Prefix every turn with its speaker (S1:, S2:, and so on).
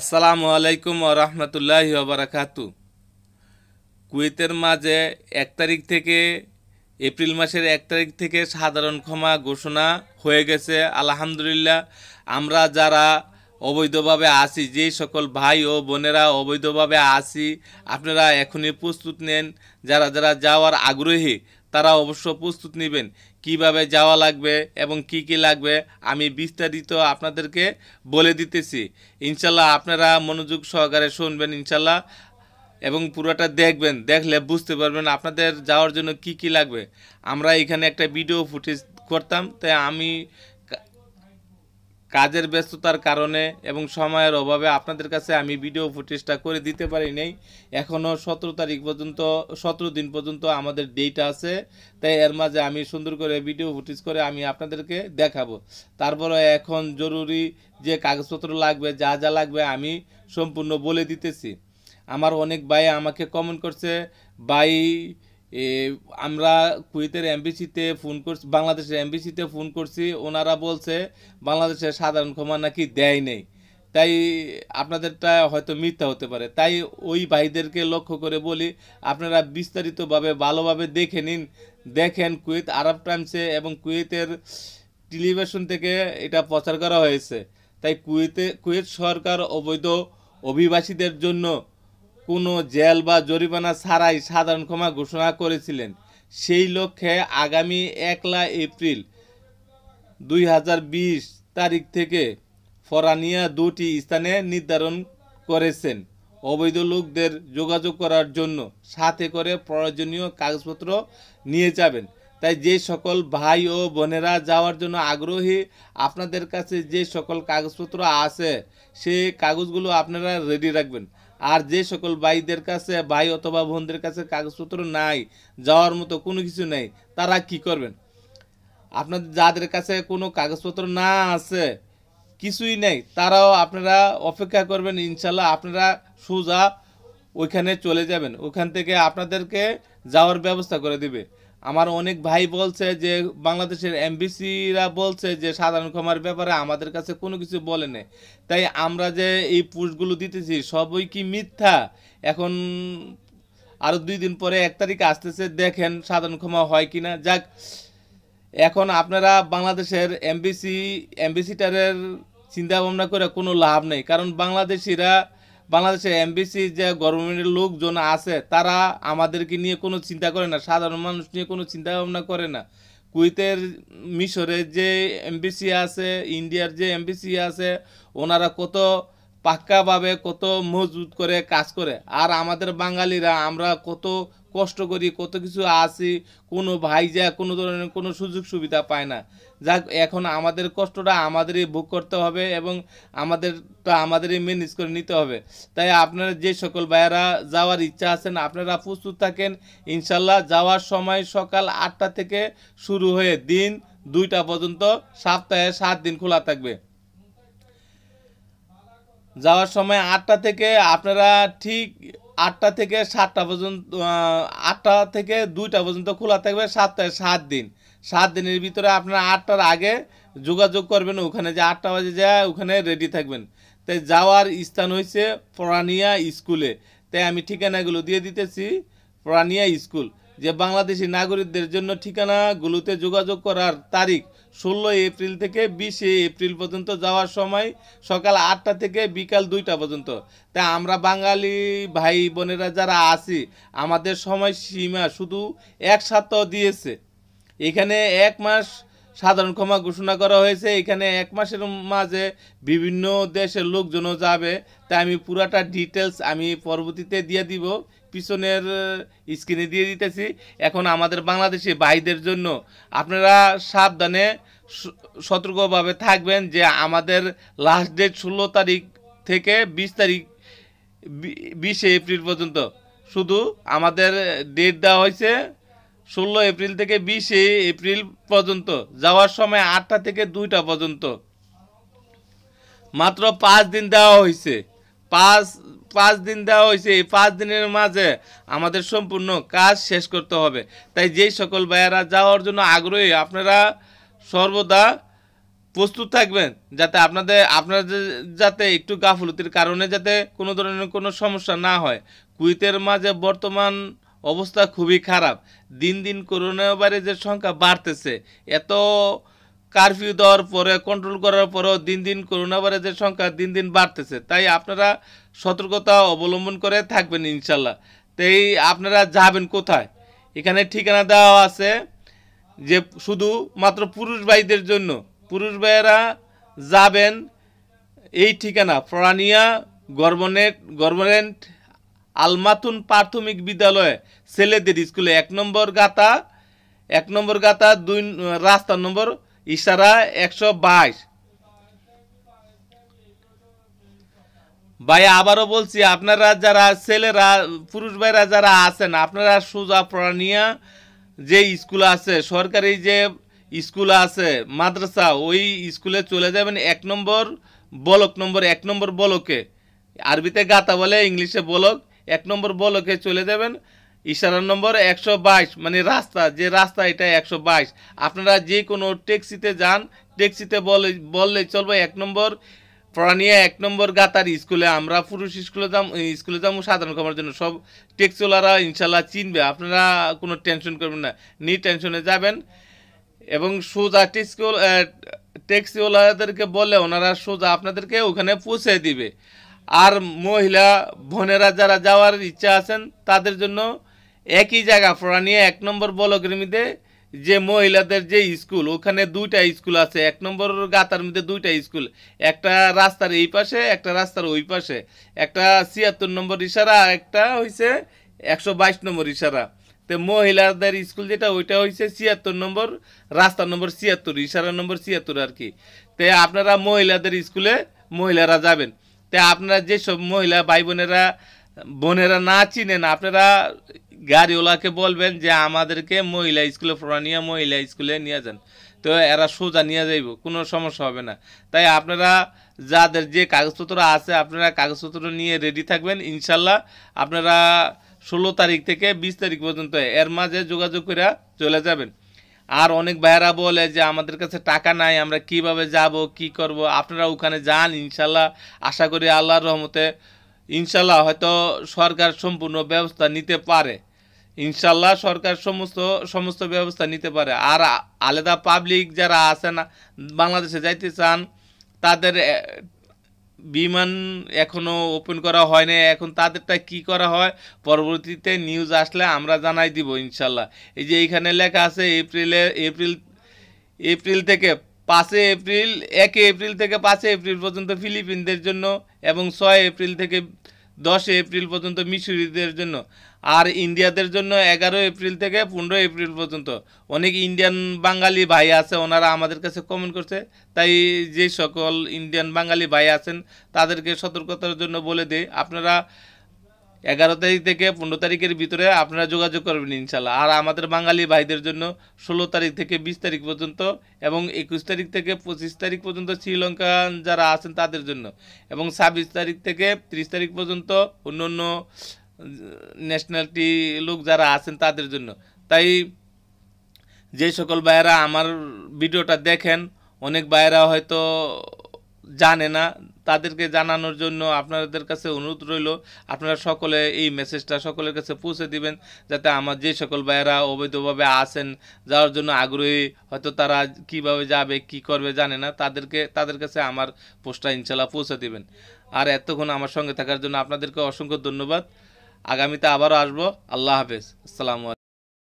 S1: আসসালামু আলাইকুম রহমতুল্লাহ বারাকাতু কুয়েতের মাঝে এক তারিখ থেকে এপ্রিল মাসের এক তারিখ থেকে সাধারণ ক্ষমা ঘোষণা হয়ে গেছে আলহামদুলিল্লাহ আমরা যারা অবৈধভাবে আসি যে সকল ভাই ও বোনেরা অবৈধভাবে আসি আপনারা এখনই প্রস্তুত নেন যারা যারা যাওয়ার আগ্রহী তারা অবশ্য প্রস্তুত নেবেন কিভাবে যাওয়া লাগবে এবং কি কি লাগবে আমি বিস্তারিত আপনাদেরকে বলে দিতেছি ইনশাল্লাহ আপনারা মনোযোগ সহকারে শুনবেন ইনশাল্লাহ এবং পুরোটা দেখবেন দেখলে বুঝতে পারবেন আপনাদের যাওয়ার জন্য কি কি লাগবে আমরা এখানে একটা ভিডিও ফুটেজ করতাম তাই আমি কাজের ব্যস্ততার কারণে এবং সময়ের অভাবে আপনাদের কাছে আমি ভিডিও ফুটেজটা করে দিতে পারি নাই এখনও সতেরো তারিখ পর্যন্ত সতেরো দিন পর্যন্ত আমাদের ডেট আছে তাই এর মাঝে আমি সুন্দর করে ভিডিও ফুটেজ করে আমি আপনাদেরকে দেখাবো তারপরে এখন জরুরি যে কাগজপত্র লাগবে যা যা লাগবে আমি সম্পূর্ণ বলে দিতেছি আমার অনেক ভাই আমাকে কমেন্ট করছে ভাই আমরা কুয়েতের এমবিসিতে ফোন করছি বাংলাদেশের এমবিসিতে ফোন করছি ওনারা বলছে বাংলাদেশের সাধারণ ক্ষমা নাকি দেয় নেই তাই আপনাদেরটা হয়তো মিথ্যা হতে পারে তাই ওই ভাইদেরকে লক্ষ্য করে বলি আপনারা বিস্তারিতভাবে ভালোভাবে দেখে নিন দেখেন কুয়েত আরব টাইমসে এবং কুয়েতের টেলিভিশন থেকে এটা প্রচার করা হয়েছে তাই কুয়েতে কুয়েত সরকার অবৈধ অভিবাসীদের জন্য কোনো জেল বা জরিমানা ছাড়াই সাধারণ ক্ষমা ঘোষণা করেছিলেন সেই লক্ষ্যে আগামী একলা এপ্রিল দুই তারিখ থেকে ফরানিয়া দুটি স্থানে নির্ধারণ করেছেন অবৈধ লোকদের যোগাযোগ করার জন্য সাথে করে প্রয়োজনীয় কাগজপত্র নিয়ে যাবেন তাই যে সকল ভাই ও বোনেরা যাওয়ার জন্য আগ্রহী আপনাদের কাছে যে সকল কাগজপত্র আছে সেই কাগজগুলো আপনারা রেডি রাখবেন আর যে সকল ভাইদের কাছে ভাই অথবা বোনদের কাছে কাগজপত্র নাই যাওয়ার মতো কোনো কিছু নেই তারা কি করবেন আপনাদের যাদের কাছে কোনো কাগজপত্র না আছে কিছুই নেই তারাও আপনারা অপেক্ষা করবেন ইনশাল্লাহ আপনারা সোজা ওইখানে চলে যাবেন ওখান থেকে আপনাদেরকে যাওয়ার ব্যবস্থা করে দিবে আমার অনেক ভাই বলছে যে বাংলাদেশের এমবিসিরা বলছে যে সাধারণ ক্ষমার ব্যাপারে আমাদের কাছে কোনো কিছু বলে নেই তাই আমরা যে এই পোস্টগুলো দিতেছি সবই কি মিথ্যা এখন আরও দুই দিন পরে এক তারিখে আসতেছে দেখেন সাধারণ ক্ষমা হয় কি না যাক এখন আপনারা বাংলাদেশের এমবিসি এমবিসিটারের চিন্তা ভাবনা করে কোনো লাভ নেই কারণ বাংলাদেশিরা বাংলাদেশে এমবিসি যে গভর্নমেন্টের লোকজন আছে তারা আমাদেরকে নিয়ে কোনো চিন্তা করে না সাধারণ মানুষ নিয়ে কোনো চিন্তা ভাবনা করে না কুইতের মিশরের যে এমবিসি আছে ইন্ডিয়ার যে এমবিসি আছে ওনারা কত পাক্কাভাবে কত মজবুত করে কাজ করে আর আমাদের বাঙালিরা আমরা কত কষ্ট করি কত কিছু আসি কোনো ভাইজা কোনো ধরনের কোনো সুযোগ সুবিধা পায় না যাক এখন আমাদের কষ্টটা আমাদেরই ভোগ করতে হবে এবং আমাদেরটা আমাদেরই ম্যানেজ করে নিতে হবে তাই আপনারা যে সকল ভাইয়ারা যাওয়ার ইচ্ছা আছেন আপনারা প্রস্তুত থাকেন ইনশাল্লাহ যাওয়ার সময় সকাল আটটা থেকে শুরু হয়ে দিন দুইটা পর্যন্ত সপ্তাহে সাত দিন খোলা থাকবে যাওয়ার সময় আটটা থেকে আপনারা ঠিক আটটা থেকে সাতটা পর্যন্ত আটটা থেকে দুইটা পর্যন্ত খোলা থাকবে সাতটায় সাত দিন সাত দিনের ভিতরে আপনারা আটটার আগে যোগাযোগ করবেন ওখানে যে আটটা বাজে যায় ওখানে রেডি থাকবেন তাই যাওয়ার স্থান হয়েছে প্রাণিয়া স্কুলে তাই আমি ঠিকানাগুলো দিয়ে দিতেছি প্রাণিয়া স্কুল যে বাংলাদেশি নাগরিকদের জন্য ঠিকানাগুলোতে যোগাযোগ করার তারিখ ষোলো এপ্রিল থেকে বিশে এপ্রিল পর্যন্ত যাওয়ার সময় সকাল আটটা থেকে বিকাল দুইটা পর্যন্ত তা আমরা বাঙালি ভাই বোনেরা যারা আছি আমাদের সময় সীমা শুধু এক সপ্তাহ দিয়েছে এখানে এক মাস সাধারণ ক্ষমা ঘোষণা করা হয়েছে এখানে এক মাসের মাঝে বিভিন্ন দেশের লোকজনও যাবে তাই আমি পুরাটা ডিটেলস আমি পরবর্তীতে দিয়ে দিব পিছনের স্ক্রিনে দিয়ে দিতেছি এখন আমাদের বাংলাদেশি ভাইদের জন্য আপনারা সাবধানে সতর্কভাবে থাকবেন যে আমাদের লাস্ট ডেট ষোলো তারিখ থেকে বিশ তারিখ বিশে এপ্রিল পর্যন্ত শুধু আমাদের ডেট দেওয়া হয়েছে ষোলো এপ্রিল থেকে বিশে এপ্রিল পর্যন্ত যাওয়ার সময় আটটা থেকে দুইটা পর্যন্ত মাত্র পাঁচ দিন দেওয়া হয়েছে পাঁচ পাঁচ দিন দেওয়া হয়েছে এই পাঁচ দিনের মাঝে আমাদের সম্পূর্ণ কাজ শেষ করতে হবে তাই যেই সকল ভাইয়ারা যাওয়ার জন্য আগ্রহী আপনারা সর্বদা প্রস্তুত থাকবেন যাতে আপনাদের আপনাদের যাতে একটু গাফলতির কারণে যাতে কোনো ধরনের কোনো সমস্যা না হয় কুইতের মাঝে বর্তমান অবস্থা খুবই খারাপ দিন দিন করোনা ভাইরাসের সংখ্যা বাড়তেছে এত কারফিউ দেওয়ার পরে কন্ট্রোল করার পরেও দিন দিন করোনা ভাইরাসের সংখ্যা দিন দিন বাড়তেছে তাই আপনারা সতর্কতা অবলম্বন করে থাকবেন ইনশাল্লাহ তাই আপনারা যাবেন কোথায় এখানে ঠিকানা দেওয়া আছে যে শুধু মাত্র পুরুষ ভাইদের জন্য পুরুষ ভাইয়েরা যাবেন এই ঠিকানা ফরানিয়া গভর্নমেন্ট গভর্নমেন্ট আলমাতুন প্রাথমিক বিদ্যালয়ে ছেলেদের স্কুলে এক নম্বর গাতা এক নম্বর গাতা দুই রাস্তা নম্বর ইশারা একশো বাইশ ভাই আবারও বলছি আপনারা যারা ছেলেরা পুরুষ ভাইরা যারা আছেন আপনারা সোজা পড়ানিয়া যে স্কুল আছে সরকারি যে স্কুল আছে মাদ্রাসা ওই স্কুলে চলে যাবেন এক নম্বর বলক নম্বর এক নম্বর বলকে আরবিতে গাতা বলে ইংলিশে বলক এক নম্বর বলকে চলে যাবেন ইশারা নম্বর একশো বাইশ মানে রাস্তা যে রাস্তা এটা একশো বাইশ আপনারা যে কোনো ট্যাক্সিতে যান ট্যাক্সিতে বলে বললে চলবে এক নম্বর প্রাণিয়া এক নম্বর গাতার স্কুলে আমরা পুরুষ স্কুলে যাম স্কুলে যাবো সাধারণ খাবার জন্য সব ট্যাক্সিওয়ালারা ইনশাল্লাহ চিনবে আপনারা কোনো টেনশন করবেন না নি টেনশনে যাবেন এবং সোজা ট্যাক্সিওয়ালা ট্যাক্সিওয়ালাদেরকে বলে ওনারা সোজা আপনাদেরকে ওখানে পৌঁছে দিবে আর মহিলা বোনেরা যারা যাওয়ার ইচ্ছা আছেন তাদের জন্য একই জায়গা ফোড়া নিয়ে এক নম্বর বলকের মধ্যে যে মহিলাদের যে স্কুল ওখানে দুইটা স্কুল আছে এক নম্বর গাতার মধ্যে দুইটা স্কুল একটা রাস্তার এই পাশে একটা রাস্তার ওই পাশে একটা ছিয়াত্তর নম্বর ইশারা আর একটা হয়েছে একশো বাইশ নম্বর ইশারা তো মহিলাদের স্কুল যেটা ওইটা হয়েছে ছিয়াত্তর নম্বর রাস্তা নম্বর ছিয়াত্তর ইশারা নম্বর ছিয়াত্তর আর কি তে আপনারা মহিলাদের স্কুলে মহিলারা যাবেন তা আপনারা যেসব মহিলা ভাই বোনেরা বোনেরা না চিনেন আপনারা গাড়িওয়ালাকে বলবেন যে আমাদেরকে মহিলা স্কুলে নিয়ে মহিলা স্কুলে নিয়ে যান তো এরা সোজা নিয়ে যাইব কোনো সমস্যা হবে না তাই আপনারা যাদের যে কাগজপত্র আছে আপনারা কাগজপত্র নিয়ে রেডি থাকবেন ইনশাল্লাহ আপনারা ষোলো তারিখ থেকে বিশ তারিখ পর্যন্ত এর মাঝে যোগাযোগ করে চলে যাবেন আর অনেক ভাইয়েরা বলে যে আমাদের কাছে টাকা নাই আমরা কিভাবে যাব কি করব আপনারা ওখানে যান ইনশাল্লাহ আশা করি আল্লাহর রহমতে ইনশাল্লাহ হয়তো সরকার সম্পূর্ণ ব্যবস্থা নিতে পারে ইনশাল্লাহ সরকার সমস্ত সমস্ত ব্যবস্থা নিতে পারে আর আলাদা পাবলিক যারা আছে না বাংলাদেশে যাইতে চান তাদের বিমান এখনও ওপেন করা হয় না এখন তাদেরটা কি করা হয় পরবর্তীতে নিউজ আসলে আমরা জানাই দিব ইনশাল্লাহ এই যে এইখানে লেখা আছে এপ্রিলে এপ্রিল এপ্রিল থেকে পাঁচই এপ্রিল একে এপ্রিল থেকে পাঁচে এপ্রিল পর্যন্ত ফিলিপিনদের জন্য এবং ছয় এপ্রিল থেকে দশ এপ্রিল পর্যন্ত মিশরিদের জন্য আর ইন্ডিয়াদের জন্য এগারো এপ্রিল থেকে পনেরো এপ্রিল পর্যন্ত অনেক ইন্ডিয়ান বাঙালি ভাই আছে ওনারা আমাদের কাছে কমেন্ট করছে তাই যে সকল ইন্ডিয়ান বাঙালি ভাই আছেন তাদেরকে সতর্কতার জন্য বলে দেয় আপনারা এগারো তারিখ থেকে পনেরো তারিখের ভিতরে আপনারা যোগাযোগ করবেন ইনশাল্লাহ আর আমাদের বাঙালি ভাইদের জন্য ষোলো তারিখ থেকে বিশ তারিখ পর্যন্ত এবং একুশ তারিখ থেকে পঁচিশ তারিখ পর্যন্ত শ্রীলঙ্কান যারা আছেন তাদের জন্য এবং ছাব্বিশ তারিখ থেকে ত্রিশ তারিখ পর্যন্ত অন্য অন্য ন্যাশনালিটি লোক যারা আছেন তাদের জন্য তাই যে সকল ভাইয়েরা আমার ভিডিওটা দেখেন অনেক ভাইয়েরা হয়তো জানে না তাদেরকে জানানোর জন্য আপনাদের কাছে অনুরোধ রইল আপনারা সকলে এই মেসেজটা সকলের কাছে পৌঁছে দিবেন যাতে আমার যে সকল ভাইয়েরা অবৈধভাবে আসেন যাওয়ার জন্য আগ্রহী হয়তো তারা কিভাবে যাবে কি করবে জানে না তাদেরকে তাদের কাছে আমার পোস্টটা ইনশাল্লাহ পৌঁছে দিবেন আর এতক্ষণ আমার সঙ্গে থাকার জন্য আপনাদেরকে অসংখ্য ধন্যবাদ আগামীতে আবারও আসবো আল্লাহ হাফেজ আসসালামু